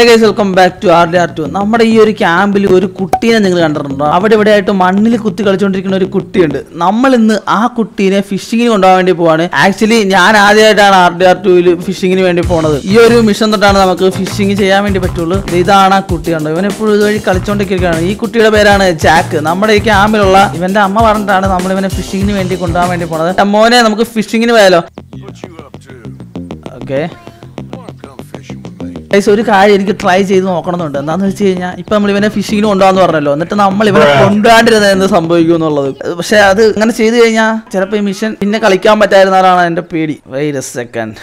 welcome back to R D R two നമ്മുടെ ഈ ഒരു ക്യാമ്പിൽ ഒരു കുട്ടീനെ നിങ്ങൾ കണ്ടിട്ടുണ്ടോ അവിടെ ഇവിടെ ആയിട്ട് മണ്ണിൽ കുത്തി കളിച്ചുകൊണ്ടിരിക്കുന്ന ഒരു കുട്ടിയുണ്ട് നമ്മൾ ഇന്ന് ആ കുട്ടീനെ ഫിഷിങ്ങിന് കൊണ്ടുപോകാൻ വേണ്ടി പോവാണ് ആക്ച്വലി ഞാൻ ആദ്യമായിട്ടാണ് ആർ ഡി ആർ ടുവിൽ ഫിഷിങ്ങിന് വേണ്ടി പോണത് ഈ ഒരു മിഷൻ തൊട്ടാണ് നമുക്ക് ഫിഷിങ് ചെയ്യാൻ വേണ്ടി പറ്റുള്ളൂ ഇതാണ് ആ കുട്ടി ഉണ്ടോ ഇവൻ എപ്പോഴും ഇതുവഴി കളിച്ചുകൊണ്ടിരിക്കുകയാണ് ഈ കുട്ടിയുടെ പേരാണ് ജാക്ക് നമ്മുടെ ഈ ക്യാമ്പിലുള്ള ഇവന്റെ അമ്മ പറഞ്ഞിട്ടാണ് നമ്മൾ ഇവനെ ഫിഷിങ്ങിന് വേണ്ടി കൊണ്ടുപോകാൻ വേണ്ടി പോണത് മോനെ നമുക്ക് ഫിഷിങ്ങിന് പോയാലോ ഓക്കെ ഗൈസ് ഒരു കാര്യം എനിക്ക് ട്രൈ ചെയ്ത് നോക്കണമെന്നുണ്ട് എന്താന്ന് വെച്ച് കഴിഞ്ഞാൽ ഇപ്പൊ നമ്മൾ ഇവനെ ഫിഷിങ്ങിന് കൊണ്ടുപോകാന്ന് പറഞ്ഞല്ലോ എന്നിട്ട് നമ്മൾ ഇവനെ കൊണ്ടുപോകാണ്ടിരുന്ന എന്ത് സംഭവിക്കും എന്നുള്ളത് പക്ഷെ അത് അങ്ങനെ ചെയ്തു കഴിഞ്ഞാൽ ചിലപ്പോൾ ഈ മിഷൻ പിന്നെ കളിക്കാൻ പറ്റായിരുന്നാലാണ് എന്റെ പേടി wait second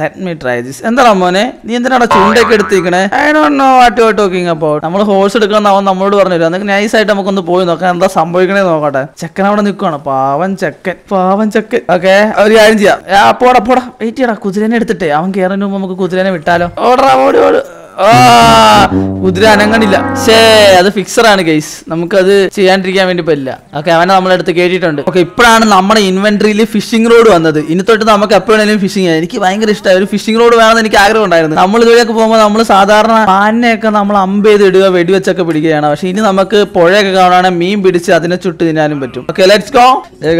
let me try this എന്താണോ മോനെ നീ എന്തിനാണ് ചൂണ്ടൊക്കെ എടുത്തിരിക്കണേ I do know what you talking അപ്പോൾ നമ്മൾ ഹോഴ്സ് എടുക്കണം അവൻ നമ്മളോട് പറഞ്ഞു തരും അതൊക്കെ നൈസായിട്ട് നമുക്കൊന്ന് പോയി നോക്കാം എന്താ സംഭവിക്കണേ നോക്കട്ടെ ചെക്കൻ അവിടെ നിൽക്കുവാണ് പാവൻ ചെക്കൻ പാവൻ ചെക്കൻ ഓക്കെ ഒരു കാര്യം ചെയ്യാം പോടാ പോടാ വെയിറ്റ് ചെയ്യടാ കുതിരേനെ എടുത്തിട്ടേ അവൻ കയറുന്നതിന് മുമ്പ് നമുക്ക് കുതിരേനെ വിട്ടാലോ ഓടാ ഓടി ഓട് കുതിര അനങ്ങണില്ല ഷേ അത് ഫിക്സർ ആണ് നമുക്കത് ചെയ്യാണ്ടിരിക്കാൻ വേണ്ടി പറ്റില്ല ഓക്കെ അവനെ നമ്മളെ കേട്ടിട്ടുണ്ട് ഓക്കെ ഇപ്പോഴാണ് നമ്മുടെ ഇൻവെന്ററിയിൽ ഫിഷിംഗ് റോഡ് വന്നത് ഇനി തൊട്ട് നമുക്ക് എപ്പോഴാണെങ്കിലും ഫിഷിംഗ് ആയി എനിക്ക് ഭയങ്കര ഇഷ്ടമായി ഒരു ഫിഷിംഗ് റോഡ് വേണമെന്ന് എനിക്ക് ആഗ്രഹം ഉണ്ടായിരുന്നു നമ്മൾ ഇതുവരെയൊക്കെ പോകുമ്പോൾ നമ്മൾ സാധാരണ പാനിനെയൊക്കെ നമ്മൾ അമ്പ് ചെയ്ത് ഇടുക വെടിവെച്ചൊക്കെ പിടിക്കുകയാണ് പക്ഷെ ഇനി നമുക്ക് പുഴയൊക്കെ കാണുകയാണെങ്കിൽ മീൻ പിടിച്ച് അതിനെ ചുട്ട് തിന്നാനും പറ്റും ഓക്കെ ലെറ്റ്സ് ഗോ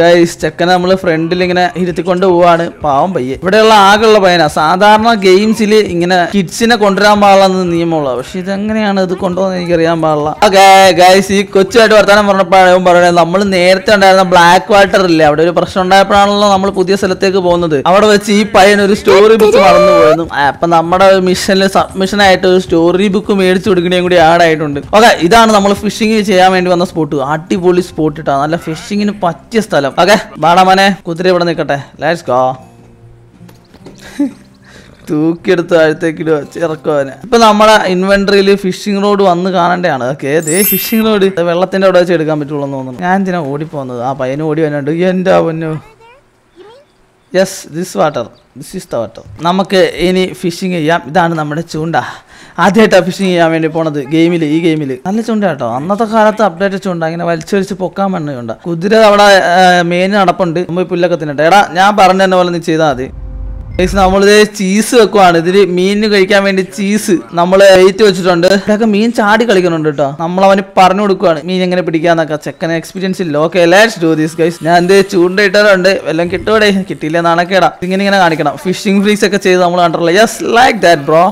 ഗൈസ് ചെക്കനെ നമ്മൾ ഫ്രണ്ടിൽ ഇങ്ങനെ ഇരുത്തിക്കൊണ്ട് പോവാണ് പാവം പയ്യെ ഇവിടെയുള്ള ആകെയുള്ള പയ്യനാ സാധാരണ ഗെയിംസിൽ ഇങ്ങനെ കിഡ്സിനെ കൊണ്ടുവരാൻ പാടുള്ള കൊണ്ടുപോകാവുന്നത് നിയമമുള്ളതാണ് പക്ഷെ ഇതെങ്ങനെയാണ് ഇത് കൊണ്ടുപോകുന്നത് അറിയാൻ പാടില്ല ഓക്കെ ഗൈസ് ഈ കൊച്ചുമായിട്ട് വർത്തമാനം പറഞ്ഞപ്പോഴും പറയുന്നത് നമ്മൾ നേരത്തെ ഉണ്ടായിരുന്ന ബ്ലാക്ക് വാട്ടർ ഇല്ലേ അവിടെ ഒരു പ്രശ്നം ഉണ്ടായപ്പോഴാണല്ലോ നമ്മൾ പുതിയ സ്ഥലത്തേക്ക് പോകുന്നത് അവിടെ വെച്ച് ഈ പയ്യൻ ഒരു സ്റ്റോറി ബുക്ക് മറന്നു പോയിരുന്നു അപ്പൊ നമ്മുടെ മിഷനിൽ സബ്മിഷൻ ആയിട്ട് ഒരു സ്റ്റോറി ബുക്ക് മേടിച്ചു കൊടുക്കണേം കൂടി ആഡ് ആയിട്ടുണ്ട് ഓക്കെ ഇതാണ് നമ്മൾ ഫിഷിംഗ് ചെയ്യാൻ വേണ്ടി വന്ന സ്പോട്ട് അടിപൊളി സ്പോട്ട് ഇട്ടാ നല്ല ഫിഷിങ്ങിന് പറ്റിയ സ്ഥലം ഓക്കെ ബാടാമനെ കുതിര ഇവിടെ നിൽക്കട്ടെ ലാറ്റ്സ് ഗോ തൂക്കിയെടുത്ത് താഴത്തേക്കിടുക ഇറക്കുവാന് ഇപ്പൊ നമ്മളെ ഇൻവെന്ററിയിൽ ഫിഷിംഗ് റോഡ് വന്ന് കാണേണ്ടതാണ് ഓക്കെ ഏതേ ഫിഷിംഗ് റോഡ് വെള്ളത്തിന്റെ അവിടെ വെച്ച് എടുക്കാൻ പറ്റുള്ളൂ തോന്നുന്നു ഞാൻ എന്തിനാ ഓടിപ്പോന്നത് ആ പയ്യന് ഓടി വന്നുണ്ട് എന്റെ പൊന്നു yes this water this is the water നമുക്ക് ഇനി ഫിഷിംഗ് ചെയ്യാം ഇതാണ് നമ്മുടെ ചൂണ്ട ആദ്യമായിട്ടാണ് ഫിഷിംഗ് ചെയ്യാൻ വേണ്ടി പോണത് ഗെയിമിൽ ഈ ഗെയിമിൽ നല്ല ചൂണ്ട കേട്ടോ അന്നത്തെ കാലത്ത് അപ്ഡേറ്റ് ചൂണ്ട അങ്ങനെ വലിച്ചൊരിച്ച് പൊക്കാൻ വേണ്ടി ചൂണ്ട കുതിര അവിടെ മെയിൻ നടപ്പുണ്ട് മുമ്പ് പുല്ലൊക്കെ തിന്നട്ടെ എടാ ഞാൻ പറഞ്ഞ പോലെ നീ ചെയ്താൽ മതി നമ്മളിത് ചീസ് വെക്കുവാണ് ഇതില് മീനിന് കഴിക്കാൻ വേണ്ടി ചീസ് നമ്മൾ എയ്റ്റ് വെച്ചിട്ടുണ്ട് ഇതൊക്കെ മീൻ ചാടി കളിക്കുന്നുണ്ട് കേട്ടോ നമ്മൾ അവന് പറഞ്ഞു കൊടുക്കുവാണ് മീൻ എങ്ങനെ പിടിക്കാന്നൊക്കെ ചെക്കൻ എക്സ്പീരിയൻസ് ഇല്ല ഓക്കെ ലെറ്റ്സ് ദിസ് ഗൈസ് ഞാൻ എന്ത് ഇട്ടാറുണ്ട് വല്ലതും കിട്ടൂടെ കിട്ടിയില്ല നാണക്കേടാ ഇങ്ങനെ ഇങ്ങനെ കാണിക്കണം ഫിഷിംഗ് ഫ്രീസ് ഒക്കെ ചെയ്ത് നമ്മൾ കണ്ടിട്ടുള്ള യെസ് ലൈക്ക് ദാറ്റ് ബ്രോ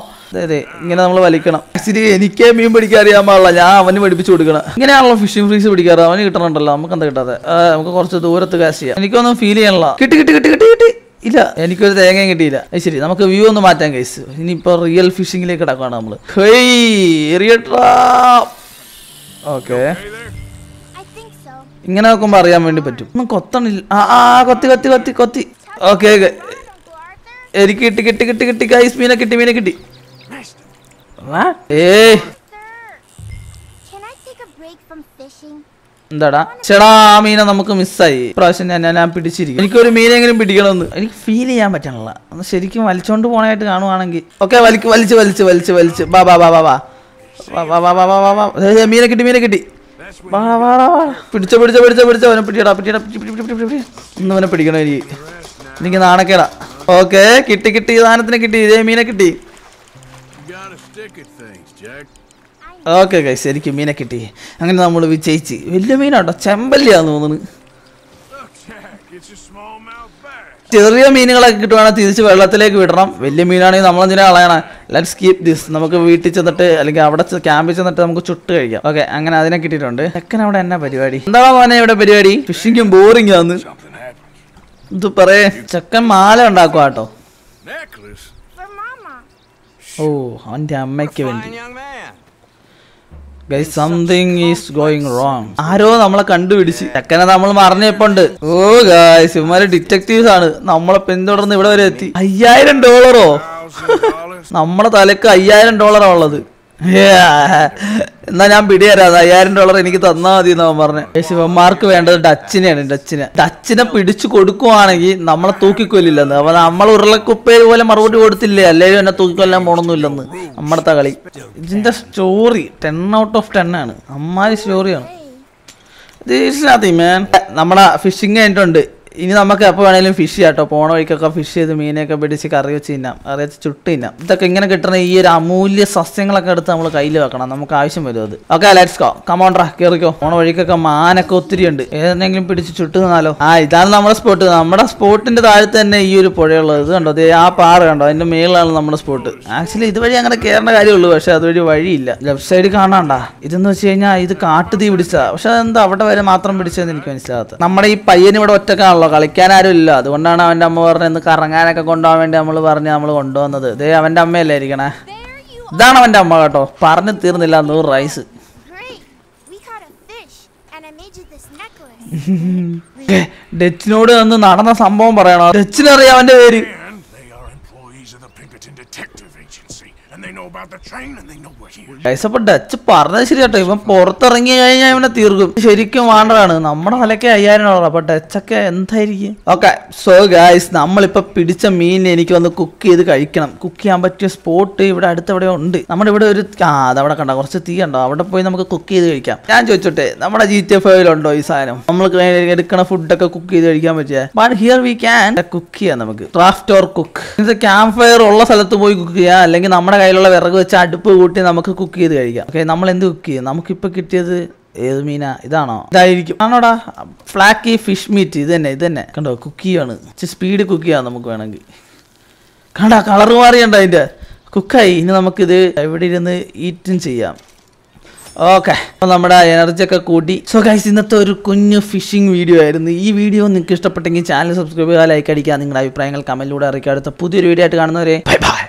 അതെ ഇങ്ങനെ നമ്മൾ വലിക്കണം ആക്ച്വലി എനിക്കേ മീൻ പിടിക്കാൻ അറിയാൻ പാടില്ല ഞാൻ അവന് പഠിപ്പിച്ചു കൊടുക്കണം ഇങ്ങനെയാണല്ലോ ഫിഷിംഗ് ഫ്രീസ് പിടിക്കാറ് അവന് കിട്ടണുണ്ടല്ലോ നമുക്ക് എന്താ കിട്ടാതെ നമുക്ക് കുറച്ച് ദൂരത്ത് കാശ് ചെയ്യാം എനിക്കൊന്നും ഫീൽ ചെയ്യണല്ലോ കിട്ടി കിട്ടി കിട്ടി കിട്ടി ഇല്ല എനിക്കൊരു തേങ്ങയും കിട്ടിയില്ല ശരി നമുക്ക് വ്യൂ ഒന്ന് മാറ്റാൻ കൈസ് ഇനിയിപ്പോൾ റിയൽ ഫിഷിങ്ങിലേക്ക് കിടക്കുകയാണ് നമ്മൾ ഓക്കെ ഇങ്ങനെ നോക്കുമ്പോൾ അറിയാൻ വേണ്ടി പറ്റും ഒന്നും കൊത്തണില്ല ആ ആ കൊത്തി കൊത്തി കൊത്തി കൊത്തി ഓക്കെ എനിക്ക് കിട്ടി കിട്ടി കിട്ടി കിട്ടി കൈസ് മീനെ കിട്ടി മീനെ കിട്ടി ഏയ് എന്താടാ ചേടാ ആ മീനെ നമുക്ക് മിസ്സായി പ്രാവശ്യം ഞാൻ ഞാൻ പിടിച്ചിരിക്കും എനിക്കൊരു മീനെങ്കിലും പിടിക്കണമെന്ന് എനിക്ക് ഫീൽ ചെയ്യാൻ പറ്റണല്ല ഒന്ന് ശരിക്കും വലിച്ചോണ്ട് പോണായിട്ട് കാണുവാണെങ്കിൽ ഓക്കെ വലിക്ക് വലിച്ച് വലിച്ച് വലിച്ച് വലിച്ച് ബാ ബാ ബാ ബാ ബാ മീനെ കിട്ടി മീനെ കിട്ടി പിടിച്ച പിടിച്ച പിടിച്ച പിടിച്ച അവനെ പിടിയടാ പിടിയടാ പിടിക്കണം എനിക്ക് എനിക്ക് നാണക്കേടാ ഓക്കെ കിട്ടി കിട്ടി സാധനത്തിന് കിട്ടി ഇതേ മീനെ കിട്ടി ഓക്കെ കൈസ് എനിക്ക് മീനെ കിട്ടി അങ്ങനെ നമ്മൾ വിജയിച്ച് വലിയ മീനാട്ടോ ചെമ്പല്ലിയാന്ന് തോന്നുന്നു ചെറിയ മീനുകളൊക്കെ കിട്ടുവാണെങ്കിൽ തിരിച്ച് വെള്ളത്തിലേക്ക് വിടണം വലിയ മീനാണെങ്കിൽ നമ്മളെന്തിനാ കളയണം ലെറ്റ്സ് കീപ് ദിസ് നമുക്ക് വീട്ടിൽ ചെന്നിട്ട് അല്ലെങ്കിൽ അവിടെ ക്യാമ്പിൽ ചെന്നിട്ട് നമുക്ക് ചുട്ട് കഴിക്കാം ഓക്കെ അങ്ങനെ അതിനെ കിട്ടിയിട്ടുണ്ട് ചെക്കൻ അവിടെ എന്നാ പരിപാടി എന്താ മോനെ ഇവിടെ പരിപാടി ഫിഷിങ്ങും ബോറിംഗ് ആന്ന് ഇത് പറയേ ചെക്കൻ മാല ഉണ്ടാക്കുക കേട്ടോ ഓ അവന്റെ അമ്മയ്ക്ക് വേണ്ടി guys something is going wrong ആരോ നമ്മളെ കണ്ടുപിടിച്ച് ചെക്കനെ നമ്മൾ മറിഞ്ഞപ്പോണ്ട് ഓ ഗായ് ഇവന്മാര് ഡിറ്റക്റ്റീവ്സ് ആണ് നമ്മളെ പിന്തുടർന്ന് ഇവിടെ വരെ എത്തി അയ്യായിരം ഡോളറോ നമ്മളെ തലക്ക് അയ്യായിരം ഡോളറാ ഉള്ളത് എന്നാ ഞാൻ പിടിയരാ അയ്യായിരം ഡോളർ എനിക്ക് തന്നാ മതി എന്നാ പറഞ്ഞു ശിവന്മാർക്ക് വേണ്ടത് ഡച്ചിനെയാണ് ഡച്ചിനെ ഡച്ചിനെ പിടിച്ചു കൊടുക്കുവാണെങ്കിൽ നമ്മളെ തൂക്കിക്കൊല്ലില്ലെന്ന് അപ്പൊ നമ്മൾ ഉരുളക്കുപ്പേര് പോലെ മറുപടി കൊടുത്തില്ലേ അല്ലേലും എന്നെ തൂക്കിക്കൊല്ലാൻ പോണൊന്നുമില്ലെന്ന് നമ്മുടെ കളി ഇതിന്റെ story ten out of ten ആണ് അമ്മാരി സ്റ്റോറിയാണ് നമ്മളെ ഫിഷിങ് കഴിഞ്ഞിട്ടുണ്ട് ഇനി നമുക്ക് എപ്പോൾ വേണമെങ്കിലും ഫിഷ് കേട്ടോ പോണ വഴിക്കൊക്കെ ഫിഷ് ചെയ്ത് മീനെയൊക്കെ പിടിച്ച് കറി വെച്ച് തിന്നാം കറി വെച്ച് ചുട്ട് തിന്നാം ഇതൊക്കെ ഇങ്ങനെ കിട്ടുന്ന ഈ ഒരു അമൂല്യ സസ്യങ്ങളൊക്കെ എടുത്ത് നമ്മൾ കയ്യിൽ വെക്കണം നമുക്ക് ആവശ്യം വരും അത് ഓക്കെ ലെറ്റ്സ് കോ കമോൺട്രാ കയറിക്കോ പോണ വഴിക്കൊക്കെ മാനൊക്കെ ഒത്തിരി ഉണ്ട് ഏതെങ്കിലും പിടിച്ച് ചുട്ട് നിന്നാലോ ആ ഇതാണ് നമ്മുടെ സ്പോട്ട് നമ്മുടെ സ്പോട്ടിന്റെ താഴത്ത് തന്നെ ഈ ഒരു പുഴയുള്ളത് ഇത് കണ്ടോ ആ പാറ കണ്ടോ അതിന്റെ മേളിലാണ് നമ്മുടെ സ്പോട്ട് ആക്ച്വലി ഇതുവഴി അങ്ങനെ കയറേണ്ട കാര്യമുള്ളൂ പക്ഷെ അതുവഴി വഴിയില്ല ലെഫ്റ്റ് സൈഡ് കാണാണ്ട ഇതെന്ന് വെച്ച് കഴിഞ്ഞാൽ ഇത് കാട്ടുതീ പിടിച്ചതാ പക്ഷെ അതെന്താ അവിടെ വരെ മാത്രം പിടിച്ചതെന്ന് എനിക്ക് മനസ്സിലാകാത്ത നമ്മുടെ ഈ പയ്യൻ ഇവിടെ ഒറ്റക്കാണല്ലോ അവളെ കളിക്കാനാരും ഇല്ല അതുകൊണ്ടാണ് അവൻ്റെ അമ്മ പറഞ്ഞത് ഇന്ന് കറങ്ങാനൊക്കെ കൊണ്ടുപോകാൻ വേണ്ടി നമ്മൾ പറഞ്ഞ് നമ്മൾ കൊണ്ടുവന്നത് ഇതേ അവൻ്റെ അമ്മയല്ലേ ഇരിക്കണേ ഇതാണ് അവൻ്റെ അമ്മ കേട്ടോ പറഞ്ഞു തീർന്നില്ല നൂറ് റൈസ് ഡച്ചിനോട് അന്ന് നടന്ന സംഭവം പറയണോ ഡച്ചിനറിയാം അവൻ്റെ പേര് അപ്പൊ ഡച്ച് പറഞ്ഞത് ശരിയാട്ടോ ഇവൻ പുറത്തിറങ്ങി കഴിഞ്ഞാൽ ഇവനെ തീർക്കും ശരിക്കും വേണ്ടതാണ് നമ്മുടെ തലയ്ക്ക് അയ്യായിരം ഡോളർ അപ്പൊ ഡച്ചൊക്കെ എന്തായിരിക്കും ഓക്കെ സോ ഗായ്സ് നമ്മളിപ്പോൾ പിടിച്ച മീനിനെ എനിക്ക് വന്ന് കുക്ക് ചെയ്ത് കഴിക്കണം കുക്ക് ചെയ്യാൻ പറ്റിയ സ്പോട്ട് ഇവിടെ അടുത്ത് എവിടെ ഉണ്ട് നമ്മുടെ ഇവിടെ ഒരു ആ അതവിടെ കണ്ട കുറച്ച് തീ ഉണ്ടോ അവിടെ പോയി നമുക്ക് കുക്ക് ചെയ്ത് കഴിക്കാം ഞാൻ ചോദിച്ചോട്ടെ നമ്മുടെ ജി ടി എഫ് ഐയിലുണ്ടോ ഈ സാധനം നമ്മൾക്ക് എടുക്കണ ഫുഡൊക്കെ കുക്ക് ചെയ്ത് കഴിക്കാൻ പറ്റിയ but here we can cook ചെയ്യാം നമുക്ക് craft or cook camp fire ഉള്ള സ്ഥലത്ത് പോയി കുക്ക് ചെയ്യാം അല്ലെങ്കിൽ നമ്മുടെ കയ്യിൽ കയ്യിലുള്ള വിറക് വെച്ച് അടുപ്പ് കൂട്ടി നമുക്ക് കുക്ക് ചെയ്ത് കഴിക്കാം ഓക്കെ നമ്മൾ എന്ത് കുക്ക് ചെയ്യും നമുക്കിപ്പോൾ കിട്ടിയത് ഏത് മീനാ ഇതാണോ ഇതായിരിക്കും ആണോടാ ഫ്ലാക്കി ഫിഷ് മീറ്റ് ഇത് തന്നെ ഇത് തന്നെ കണ്ടോ കുക്ക് ചെയ്യാണ് ഇച്ചിരി സ്പീഡ് കുക്ക് ചെയ്യാം നമുക്ക് വേണമെങ്കിൽ കണ്ടോ കളർ മാറിയണ്ട അതിൻ്റെ കുക്കായി ഇനി നമുക്കിത് എവിടെ ഇരുന്ന് ഈറ്റും ചെയ്യാം ഓക്കെ അപ്പോൾ നമ്മുടെ എനർജി ഒക്കെ കൂട്ടി സോ ഗൈസ് ഇന്നത്തെ ഒരു കുഞ്ഞു ഫിഷിംഗ് വീഡിയോ ആയിരുന്നു ഈ വീഡിയോ നിങ്ങൾക്ക് ഇഷ്ടപ്പെട്ടെങ്കിൽ ചാനൽ സബ്സ്ക്രൈബ് ചെയ്യുക ലൈക്ക് അടിക്കുക നിങ്ങളുടെ അഭിപ്രായങ്ങൾ കമൻറ്റിലൂടെ അറിയിക്കുക അടുത്ത പുതിയൊരു വീഡിയോ ആയിട്ട് കാണുന്നവരെ ബൈ ബൈ